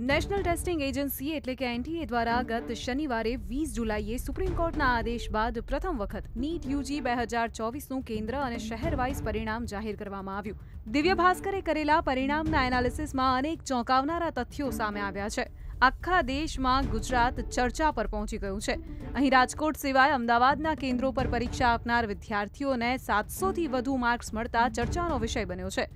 national testing agency એટલે કે NTA દ્વારા ગત શનિવારે વીસ જુલાઈએ સુપ્રીમ કોર્ટના આદેશ બાદ પ્રથમ વખત નીટ યુજી બે હજાર ચોવીસનું કેન્દ્ર અને શહેરવાઇઝ પરિણામ જાહેર કરવામાં આવ્યું દિવ્ય ભાસ્કરે કરેલા પરિણામના એનાલિસિસમાં અનેક ચોંકાવનારા તથ્યો સામે આવ્યા છે આખા દેશમાં ગુજરાત ચર્ચા પર પહોંચી ગયું છે અહીં રાજકોટ સિવાય અમદાવાદના કેન્દ્રો પર પરીક્ષા આપનાર વિદ્યાર્થીઓને સાતસોથી વધુ માર્ક્સ મળતા ચર્ચાનો વિષય બન્યો છે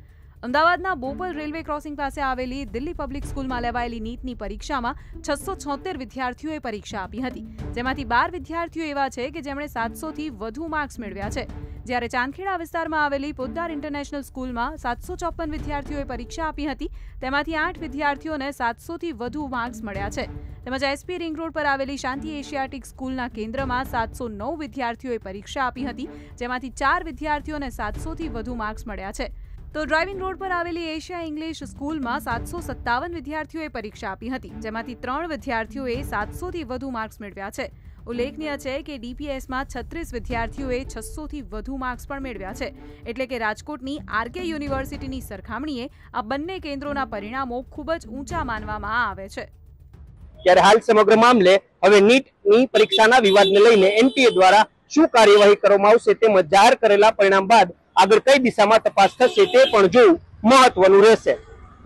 અમદાવાદના બોપલ રેલવે ક્રોસિંગ પાસે આવેલી દિલ્હી પબ્લિક સ્કૂલમાં લેવાયેલી નીટની પરીક્ષામાં છસો છોતેર વિદ્યાર્થીઓએ પરીક્ષા આપી હતી જેમાંથી બાર વિદ્યાર્થીઓ એવા છે કે જેમણે સાતસોથી વધુ માર્ક્સ મેળવ્યા છે જ્યારે ચાંદખેડા વિસ્તારમાં આવેલી પોદ્દાર ઇન્ટરનેશનલ સ્કૂલમાં સાતસો ચોપન વિદ્યાર્થીઓએ પરીક્ષા આપી હતી તેમાંથી આઠ વિદ્યાર્થીઓને સાતસોથી વધુ માર્ક્સ મળ્યા છે તેમજ એસપી રિંગ રોડ પર આવેલી શાંતિ એશિયાટિક સ્કૂલના કેન્દ્રમાં સાતસો નવ વિદ્યાર્થીઓએ પરીક્ષા આપી હતી જેમાંથી ચાર વિદ્યાર્થીઓને સાતસોથી વધુ માર્ક્સ મળ્યા છે તો ડ્રાઇવિંગ રોડ પર આવેલી એશિયા ઇંગ્લિશ સ્કૂલમાં સાતસો સત્તાવન વિદ્યાર્થીઓએ પરીક્ષા આપી હતી જેમાંથી ત્રણ વિદ્યાર્થીઓએ સાતસોથી વધુ માર્ક્સ મેળવ્યા છે ઉલ્લેખનીય છે કે ડીપીએસમાં છત્રીસ વિદ્યાર્થીઓએ છસોથી વધુ માર્ક્સ પણ મેળવ્યા છે એટલે કે રાજકોટની આરકે યુનિવર્સિટીની સરખામણીએ આ બંને કેન્દ્રોના પરિણામો ખૂબ જ ઊંચા માનવામાં આવે છે ત્યારે હાલ સમગ્ર મામલે હવે નીટની પરીક્ષાના વિવાદને લઈને એનટીએ દ્વારા શું કાર્યવાહી કરવામાં આવશે તેમજ જાહેર કરેલા પરિણામ બાદ આગળ કઈ દિશામાં તપાસ થશે તે પણ જોવું મહત્વનું રહેશે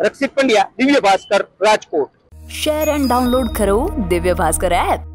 Rakshit Pandya Divya Bhaskar Rajkot share and download કરો દિવ્ય ભાસ્કર એપ